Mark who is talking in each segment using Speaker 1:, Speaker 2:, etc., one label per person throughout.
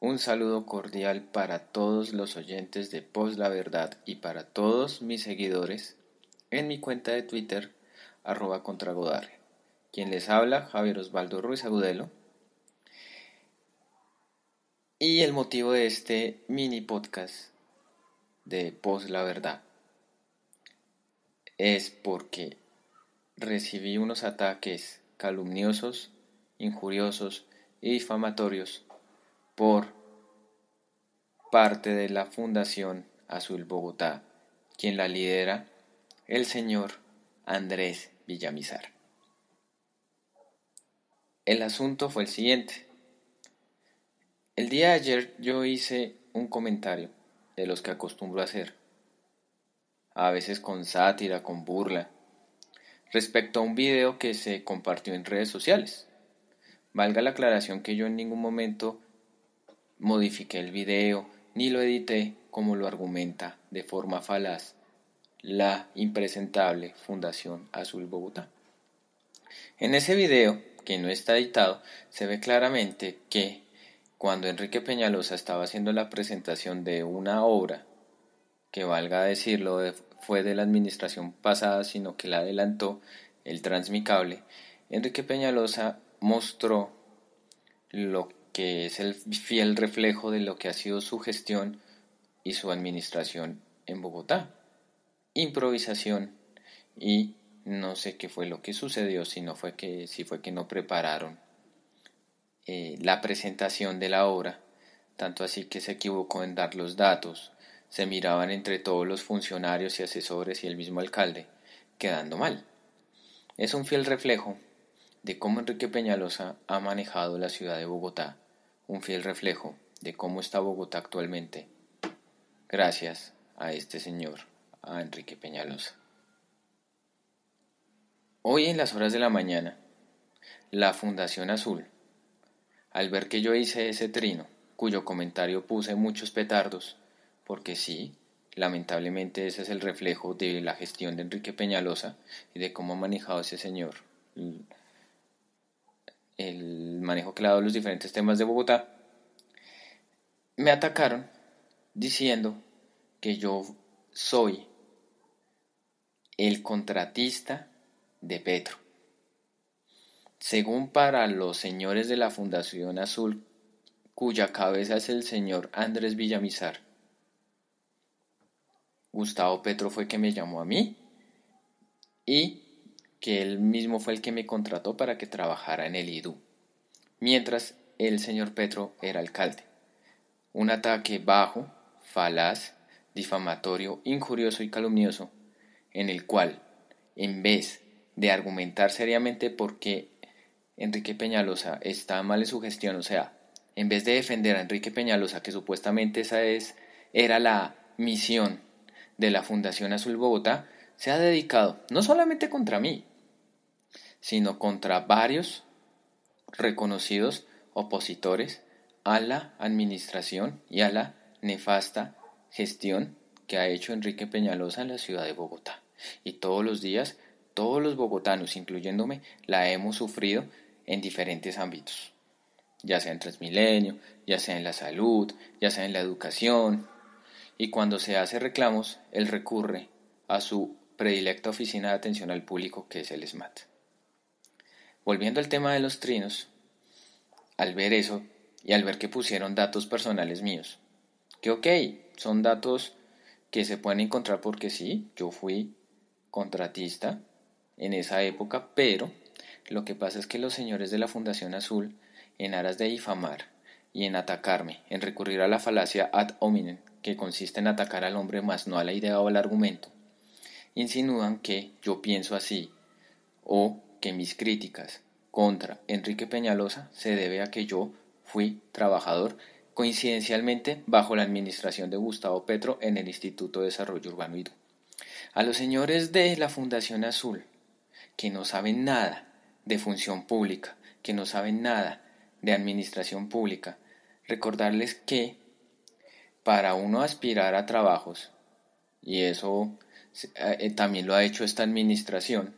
Speaker 1: Un saludo cordial para todos los oyentes de Post La Verdad y para todos mis seguidores en mi cuenta de Twitter, arroba contragodare. Quien les habla, Javier Osvaldo Ruiz Agudelo. Y el motivo de este mini podcast de Post La Verdad es porque recibí unos ataques calumniosos, injuriosos y difamatorios por parte de la Fundación Azul Bogotá, quien la lidera el señor Andrés Villamizar. El asunto fue el siguiente. El día de ayer yo hice un comentario de los que acostumbro a hacer, a veces con sátira, con burla, respecto a un video que se compartió en redes sociales. Valga la aclaración que yo en ningún momento modifiqué el video ni lo edité como lo argumenta de forma falaz la impresentable Fundación Azul Bogotá. En ese video, que no está editado, se ve claramente que cuando Enrique Peñalosa estaba haciendo la presentación de una obra, que valga decirlo, fue de la administración pasada, sino que la adelantó el transmicable, Enrique Peñalosa mostró lo que es el fiel reflejo de lo que ha sido su gestión y su administración en Bogotá. Improvisación y no sé qué fue lo que sucedió, si no fue que, si fue que no prepararon eh, la presentación de la obra, tanto así que se equivocó en dar los datos, se miraban entre todos los funcionarios y asesores y el mismo alcalde, quedando mal. Es un fiel reflejo de cómo Enrique Peñalosa ha manejado la ciudad de Bogotá un fiel reflejo de cómo está Bogotá actualmente, gracias a este señor, a Enrique Peñalosa. Hoy en las horas de la mañana, la Fundación Azul, al ver que yo hice ese trino, cuyo comentario puse muchos petardos, porque sí, lamentablemente ese es el reflejo de la gestión de Enrique Peñalosa y de cómo ha manejado ese señor el manejo que le ha dado los diferentes temas de Bogotá, me atacaron diciendo que yo soy el contratista de Petro. Según para los señores de la Fundación Azul, cuya cabeza es el señor Andrés Villamizar, Gustavo Petro fue que me llamó a mí y que él mismo fue el que me contrató para que trabajara en el IDU, mientras el señor Petro era alcalde. Un ataque bajo, falaz, difamatorio, injurioso y calumnioso, en el cual, en vez de argumentar seriamente por qué Enrique Peñalosa está mal en su gestión, o sea, en vez de defender a Enrique Peñalosa, que supuestamente esa es, era la misión de la Fundación Azul Bogotá, se ha dedicado no solamente contra mí, sino contra varios reconocidos opositores a la administración y a la nefasta gestión que ha hecho Enrique Peñalosa en la ciudad de Bogotá. Y todos los días, todos los bogotanos, incluyéndome, la hemos sufrido en diferentes ámbitos, ya sea en Transmilenio, ya sea en la salud, ya sea en la educación. Y cuando se hace reclamos, él recurre a su predilecta oficina de atención al público que es el SMAT. Volviendo al tema de los trinos, al ver eso y al ver que pusieron datos personales míos, que ok, son datos que se pueden encontrar porque sí, yo fui contratista en esa época, pero lo que pasa es que los señores de la Fundación Azul, en aras de difamar y en atacarme, en recurrir a la falacia ad hominem, que consiste en atacar al hombre más no a la idea o al argumento, insinúan que yo pienso así o que mis críticas contra Enrique Peñalosa se debe a que yo fui trabajador coincidencialmente bajo la administración de Gustavo Petro en el Instituto de Desarrollo Urbano IDU. A los señores de la Fundación Azul, que no saben nada de función pública, que no saben nada de administración pública, recordarles que para uno aspirar a trabajos, y eso eh, eh, también lo ha hecho esta administración,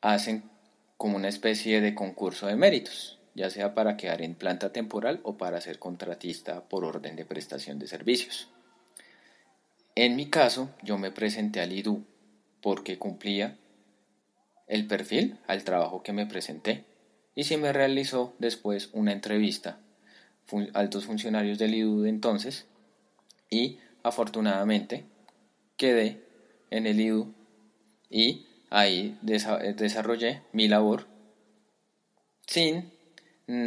Speaker 1: hacen como una especie de concurso de méritos, ya sea para quedar en planta temporal o para ser contratista por orden de prestación de servicios. En mi caso, yo me presenté al IDU porque cumplía el perfil al trabajo que me presenté y se me realizó después una entrevista altos funcionarios del IDU entonces y afortunadamente quedé en el IDU y ahí desarrollé mi labor sin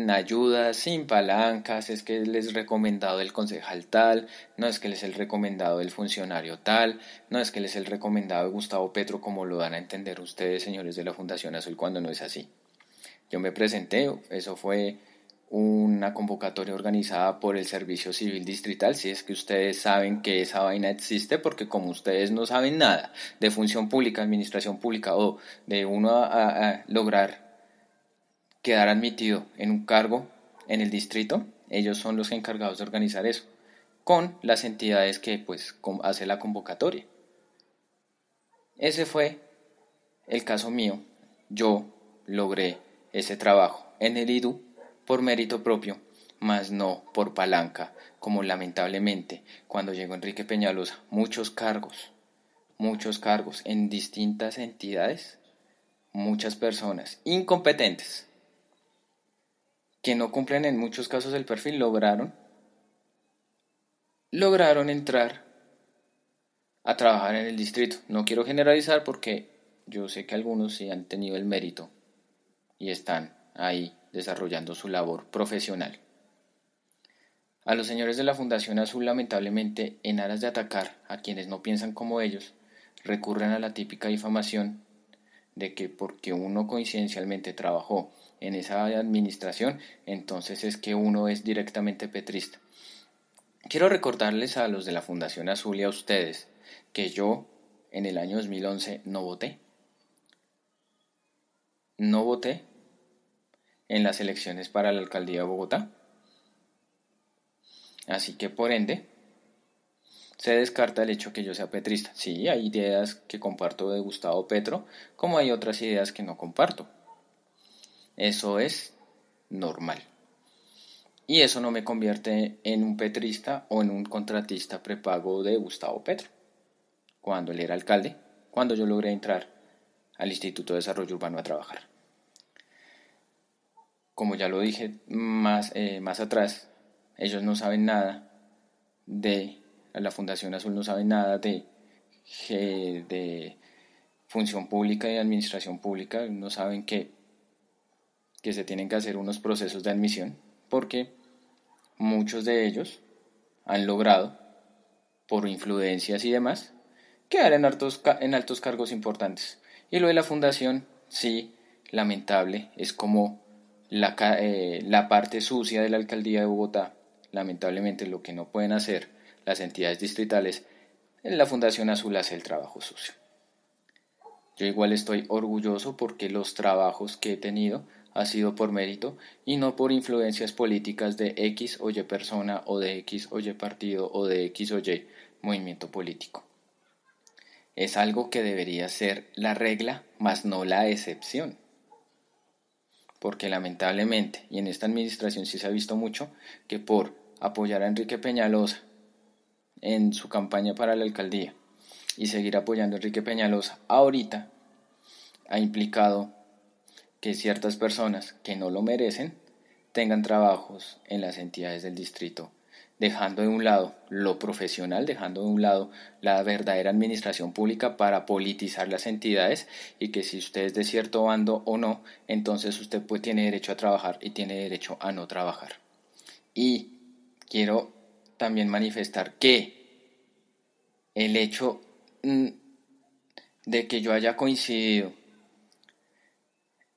Speaker 1: ayuda, sin palancas, es que les recomendado el concejal tal, no es que les el recomendado el funcionario tal, no es que les el recomendado Gustavo Petro como lo dan a entender ustedes señores de la Fundación Azul cuando no es así. Yo me presenté, eso fue una convocatoria organizada por el Servicio Civil Distrital, si es que ustedes saben que esa vaina existe, porque como ustedes no saben nada de función pública, administración pública o de uno a, lograr quedar admitido en un cargo en el distrito, ellos son los encargados de organizar eso, con las entidades que pues hace la convocatoria. Ese fue el caso mío, yo logré ese trabajo en el IDU por mérito propio, mas no por palanca, como lamentablemente cuando llegó Enrique Peñalosa, muchos cargos, muchos cargos en distintas entidades, muchas personas incompetentes que no cumplen en muchos casos el perfil lograron lograron entrar a trabajar en el distrito. No quiero generalizar porque yo sé que algunos sí han tenido el mérito y están ahí desarrollando su labor profesional. A los señores de la Fundación Azul, lamentablemente, en aras de atacar a quienes no piensan como ellos, recurren a la típica difamación de que porque uno coincidencialmente trabajó en esa administración, entonces es que uno es directamente petrista. Quiero recordarles a los de la Fundación Azul y a ustedes que yo en el año 2011 no voté. No voté en las elecciones para la alcaldía de Bogotá. Así que por ende, se descarta el hecho que yo sea petrista. Sí, hay ideas que comparto de Gustavo Petro, como hay otras ideas que no comparto. Eso es normal. Y eso no me convierte en un petrista o en un contratista prepago de Gustavo Petro. Cuando él era alcalde, cuando yo logré entrar al Instituto de Desarrollo Urbano a trabajar como ya lo dije más, eh, más atrás, ellos no saben nada de, la Fundación Azul no saben nada de, de función pública y administración pública, no saben que, que se tienen que hacer unos procesos de admisión, porque muchos de ellos han logrado, por influencias y demás, quedar en altos, en altos cargos importantes. Y lo de la fundación, sí, lamentable, es como eh, la, parte sucia de la alcaldía de Bogotá, lamentablemente lo que no pueden hacer las entidades distritales, la Fundación Azul hace el trabajo sucio. Yo igual estoy orgulloso porque los trabajos que he tenido han sido por mérito y no por influencias políticas de X o Y persona o de X o Y partido o de X o Y movimiento político. Es algo que debería ser la regla, más no la excepción porque lamentablemente, y en esta administración sí se ha visto mucho, que por apoyar a Enrique Peñalosa en su campaña para la alcaldía y seguir apoyando a Enrique Peñalosa ahorita ha implicado que ciertas personas que no lo merecen tengan trabajos en las entidades del distrito dejando de un lado lo profesional, dejando de un lado la verdadera administración pública para politizar las entidades y que si usted es de cierto bando o no, entonces usted pues, tiene derecho a trabajar y tiene derecho a no trabajar. Y quiero también manifestar que el hecho mm, de que yo haya coincidido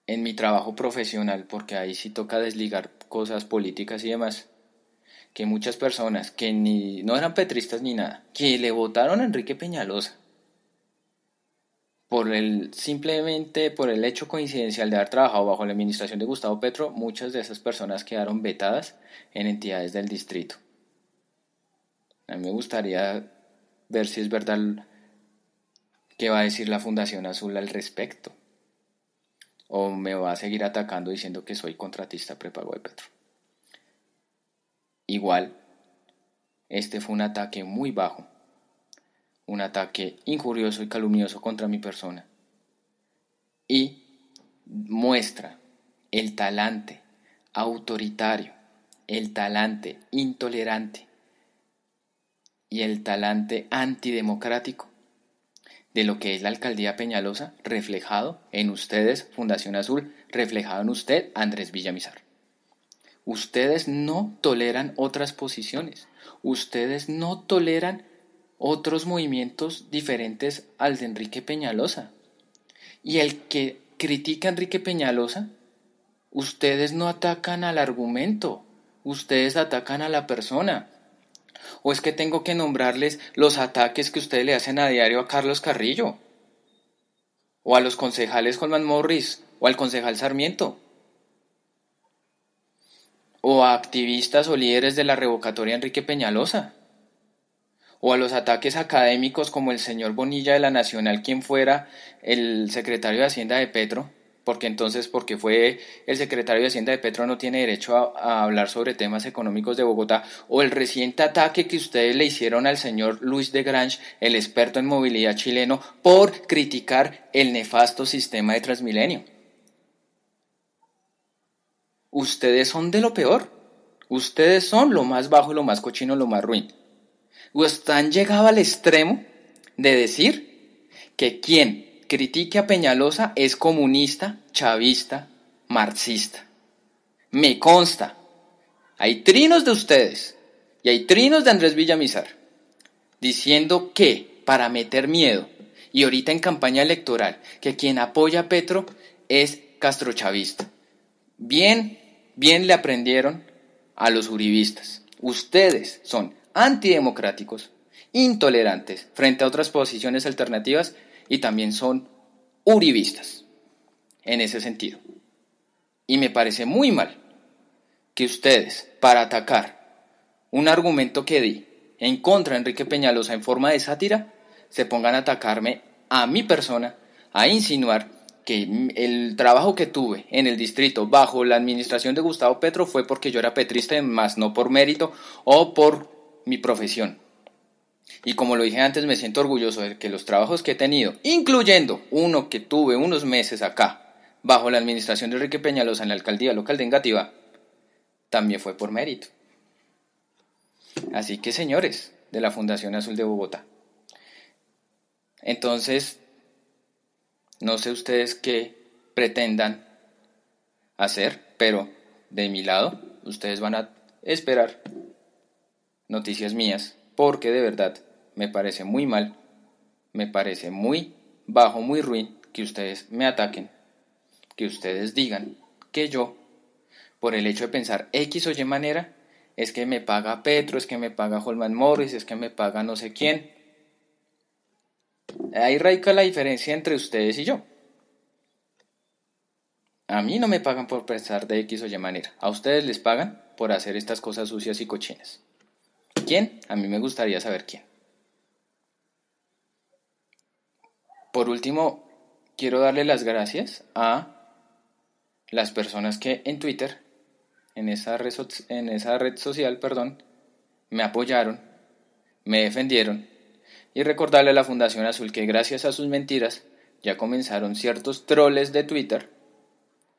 Speaker 1: en mi trabajo profesional, porque ahí sí toca desligar cosas políticas y demás, que muchas personas que ni, no eran petristas ni nada, que le votaron a Enrique Peñalosa por el simplemente por el hecho coincidencial de haber trabajado bajo la administración de Gustavo Petro, muchas de esas personas quedaron vetadas en entidades del distrito. A mí me gustaría ver si es verdad qué va a decir la Fundación Azul al respecto. O me va a seguir atacando diciendo que soy contratista prepago de Petro. Igual, este fue un ataque muy bajo, un ataque injurioso y calumnioso contra mi persona. Y muestra el talante autoritario, el talante intolerante y el talante antidemocrático de lo que es la alcaldía Peñalosa reflejado en ustedes, Fundación Azul, reflejado en usted, Andrés Villamizar. Ustedes no toleran otras posiciones. Ustedes no toleran otros movimientos diferentes al de Enrique Peñalosa. Y el que critica a Enrique Peñalosa, ustedes no atacan al argumento, ustedes atacan a la persona. ¿O es que tengo que nombrarles los ataques que ustedes le hacen a diario a Carlos Carrillo? ¿O a los concejales Colman Morris? ¿O al concejal Sarmiento? o a activistas o líderes de la revocatoria Enrique Peñalosa, o a los ataques académicos como el señor Bonilla de la Nacional, quien fuera el secretario de Hacienda de Petro, porque entonces, porque fue el secretario de Hacienda de Petro, no tiene derecho a, a hablar sobre temas económicos de Bogotá, o el reciente ataque que ustedes le hicieron al señor Luis de Grange, el experto en movilidad chileno, por criticar el nefasto sistema de Transmilenio. Ustedes son de lo peor. Ustedes son lo más bajo, lo más cochino, lo más ruin. O han llegado al extremo de decir que quien critique a Peñalosa es comunista, chavista, marxista. Me consta. Hay trinos de ustedes y hay trinos de Andrés Villamizar diciendo que para meter miedo y ahorita en campaña electoral que quien apoya a Petro es castrochavista. Bien, bien le aprendieron a los uribistas. Ustedes son antidemocráticos, intolerantes frente a otras posiciones alternativas y también son uribistas en ese sentido. Y me parece muy mal que ustedes, para atacar un argumento que di en contra de Enrique Peñalosa en forma de sátira, se pongan a atacarme a mi persona, a insinuar el trabajo que tuve en el distrito bajo la administración de Gustavo Petro fue porque yo era petrista, más no por mérito o por mi profesión. Y como lo dije antes, me siento orgulloso de que los trabajos que he tenido, incluyendo uno que tuve unos meses acá, bajo la administración de Enrique Peñalosa en la alcaldía local de Engativá, también fue por mérito. Así que señores de la Fundación Azul de Bogotá. Entonces, no sé ustedes qué pretendan hacer, pero de mi lado, ustedes van a esperar noticias mías, porque de verdad me parece muy mal, me parece muy bajo, muy ruin que ustedes me ataquen, que ustedes digan que yo, por el hecho de pensar X o Y manera, es que me paga Petro, es que me paga Holman Morris, es que me paga no sé quién, Ahí radica la diferencia entre ustedes y yo. A mí no me pagan por pensar de X o Y manera. A ustedes les pagan por hacer estas cosas sucias y cochinas. ¿Quién? A mí me gustaría saber quién. Por último, quiero darle las gracias a las personas que en Twitter, en esa red, en esa red social, perdón, me apoyaron, me defendieron y recordarle a la Fundación Azul que gracias a sus mentiras ya comenzaron ciertos troles de Twitter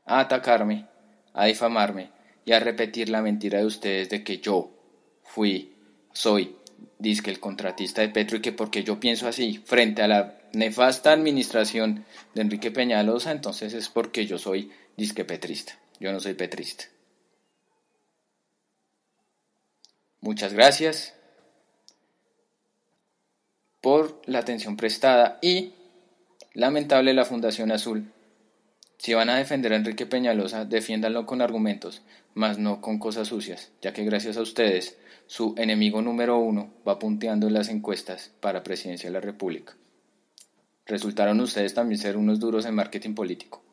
Speaker 1: a atacarme, a difamarme y a repetir la mentira de ustedes de que yo fui, soy, disque el contratista de Petro y que porque yo pienso así frente a la nefasta administración de Enrique Peñalosa, entonces es porque yo soy disque petrista. Yo no soy petrista. Muchas gracias por la atención prestada y, lamentable, la Fundación Azul. Si van a defender a Enrique Peñalosa, defiéndanlo con argumentos, mas no con cosas sucias, ya que gracias a ustedes, su enemigo número uno va punteando en las encuestas para presidencia de la República. Resultaron ustedes también ser unos duros en marketing político.